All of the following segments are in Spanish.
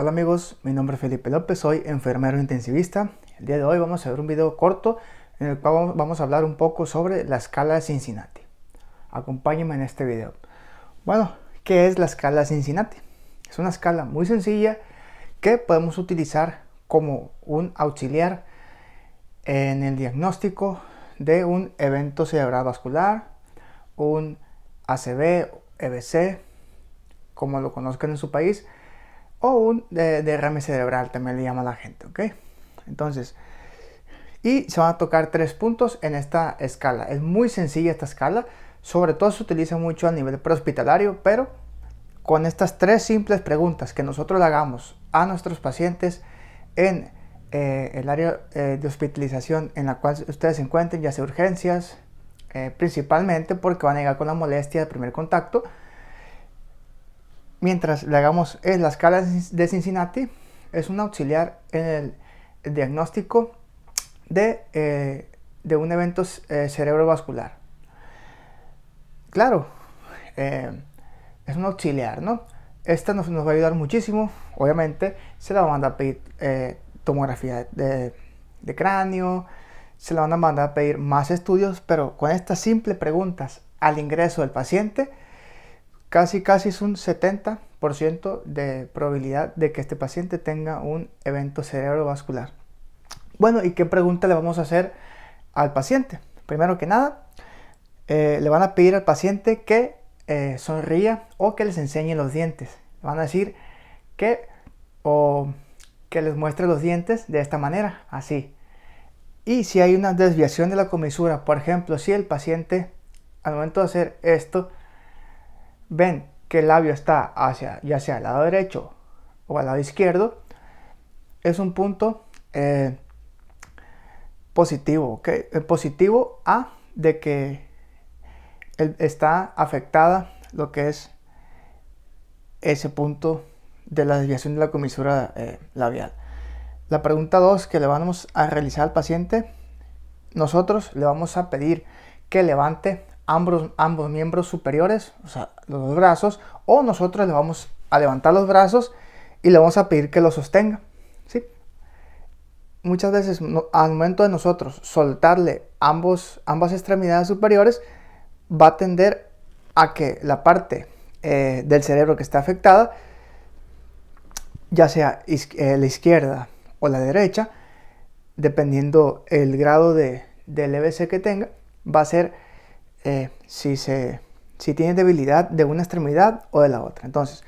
Hola amigos, mi nombre es Felipe López, soy enfermero intensivista. El día de hoy vamos a ver un video corto en el cual vamos a hablar un poco sobre la escala de Cincinnati. Acompáñenme en este video. Bueno, ¿qué es la escala Cincinnati? Es una escala muy sencilla que podemos utilizar como un auxiliar en el diagnóstico de un evento cerebral vascular, un ACV, EBC, como lo conozcan en su país, o un eh, derrame cerebral, también le llama la gente, ¿ok? Entonces, y se van a tocar tres puntos en esta escala. Es muy sencilla esta escala, sobre todo se utiliza mucho a nivel prehospitalario, pero con estas tres simples preguntas que nosotros le hagamos a nuestros pacientes en eh, el área eh, de hospitalización en la cual ustedes se encuentren, ya sea urgencias, principalmente porque van a llegar con la molestia de primer contacto, mientras le hagamos la escala de Cincinnati, es un auxiliar en el diagnóstico de, eh, un evento eh, cerebrovascular. Claro, eh, es un auxiliar, ¿no? Esta nos, va a ayudar muchísimo, obviamente, se la van a pedir tomografía de cráneo, se la van a mandar a pedir más estudios, pero con estas simples preguntas al ingreso del paciente, casi casi es un 70% de probabilidad de que este paciente tenga un evento cerebrovascular. Bueno, ¿y qué pregunta le vamos a hacer al paciente? Primero que nada, eh, le van a pedir al paciente que eh, sonría o que les enseñe los dientes. Le van a decir que o que les muestre los dientes de esta manera, así. Y si hay una desviación de la comisura, por ejemplo, si el paciente al momento de hacer esto ven que el labio está hacia ya sea al lado derecho o al lado izquierdo, es un punto eh, positivo, eh, Positivo a de que está afectada lo que es ese punto de la desviación de la comisura eh, labial. La pregunta 2 que le vamos a realizar al paciente, nosotros le vamos a pedir que levante ambos, miembros superiores, o sea, los brazos, o nosotros le vamos a levantar los brazos y le vamos a pedir que lo sostenga. Muchas veces, al momento de nosotros soltarle ambos, ambas extremidades superiores, va a tender a que la parte eh, del cerebro que está afectada, ya sea eh, la izquierda o la derecha, dependiendo el grado de, LBC e que tenga, va a ser eh, si, si tiene debilidad de una extremidad o de la otra. Entonces,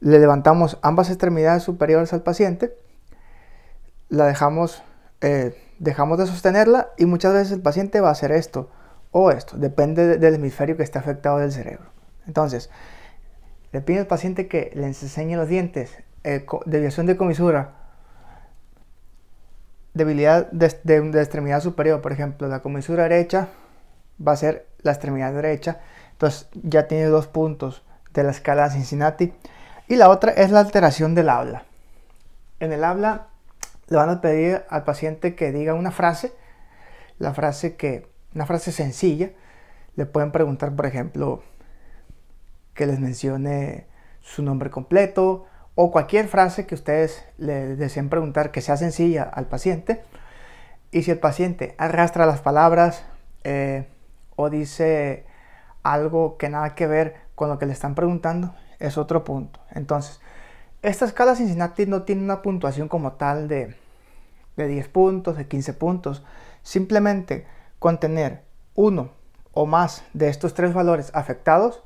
le levantamos ambas extremidades superiores al paciente, la dejamos, eh, dejamos de sostenerla y muchas veces el paciente va a hacer esto o esto, depende del hemisferio que esté afectado del cerebro. Entonces, le pide al paciente que le enseñe los dientes, eh, deviación de comisura, debilidad de extremidad superior, por ejemplo, la comisura derecha va a ser la extremidad derecha. Entonces ya tiene dos puntos de la escala de Cincinnati. Y la otra es la alteración del habla. En el habla le van a pedir al paciente que diga una frase, la frase que, una frase sencilla. Le pueden preguntar, por ejemplo, que les mencione su nombre completo o cualquier frase que ustedes le deseen preguntar que sea sencilla al paciente. Y si el paciente arrastra las palabras, eh, o dice algo que nada que ver con lo que le están preguntando, es otro punto. Entonces, esta escala Cincinnati no tiene una puntuación como tal de, de 10 puntos, de 15 puntos. Simplemente con tener uno o más de estos tres valores afectados,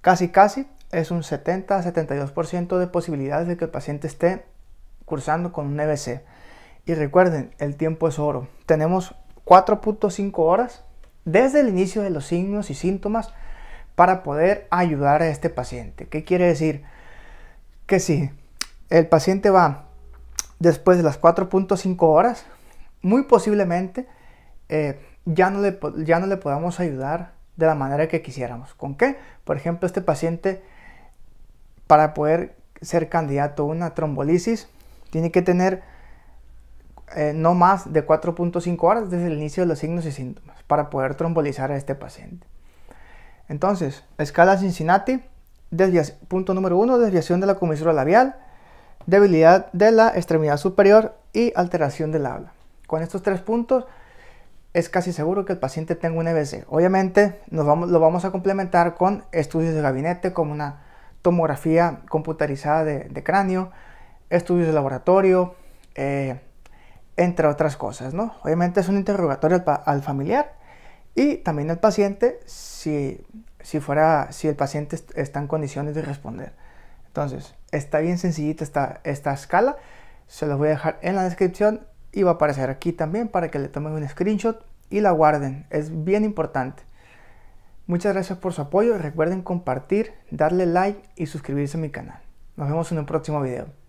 casi casi es un 70-72% de posibilidades de que el paciente esté cursando con un EBC. Y recuerden, el tiempo es oro. Tenemos 4.5 horas desde el inicio de los signos y síntomas para poder ayudar a este paciente. ¿Qué quiere decir? Que si el paciente va después de las 4.5 horas, muy posiblemente eh, ya, no le, ya no le podamos ayudar de la manera que quisiéramos. ¿Con qué? Por ejemplo, este paciente para poder ser candidato a una trombolisis tiene que tener eh, no más de 4.5 horas desde el inicio de los signos y síntomas para poder trombolizar a este paciente. Entonces, escala Cincinnati, punto número 1, desviación de la comisura labial, debilidad de la extremidad superior y alteración del habla. Con estos tres puntos es casi seguro que el paciente tenga un EBC. Obviamente nos vamos, lo vamos a complementar con estudios de gabinete como una tomografía computarizada de, cráneo, estudios de laboratorio, eh, entre otras cosas, ¿no? Obviamente es un interrogatorio al, familiar y también al paciente si, si, fuera, si el paciente está en condiciones de responder. Entonces, está bien sencillita esta, esta escala, se los voy a dejar en la descripción y va a aparecer aquí también para que le tomen un screenshot y la guarden, es bien importante. Muchas gracias por su apoyo, recuerden compartir, darle like y suscribirse a mi canal. Nos vemos en un próximo video.